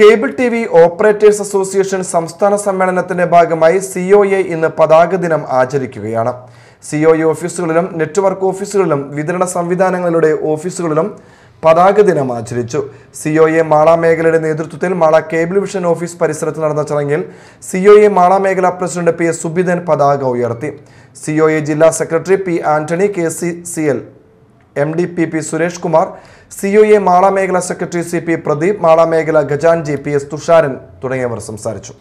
cable T V operators association സംസ്ഥാന സമ്മേളനത്തിന്റെ ഭാഗമായി സി ഒ എ ഇന്ന് പതാക ദിനം ആചരിക്കുകയാണ് സി ഒ എ ഓഫീസുകളിലും നെറ്റ്വർക്ക് ഓഫീസുകളിലും വിതരണ സംവിധാനങ്ങളുടെ ഓഫീസുകളിലും പതാക ദിനം ആചരിച്ചു സി ഒ എ മാള മേഖലയുടെ നേതൃത്വത്തിൽ മാള കേബിൾ വിഷൻ ഓഫീസ് പരിസരത്ത് നടന്ന ചടങ്ങിൽ സി ഒ എ മാള മേഖല പ്രസിഡന്റ് പി എസ് സുബിധൻ പതാക ഉയർത്തി സി ഒ എ ജില്ലാ secretary P Antony K C C L M D P P Suresh Kumar C O e A Mala മേഖല secretary C P Pradeep Mala മേഖല ഖജാൻ ജി പി എസ് തുഷാരൻ തുടങ്ങിയവർ സംസാരിച്ചു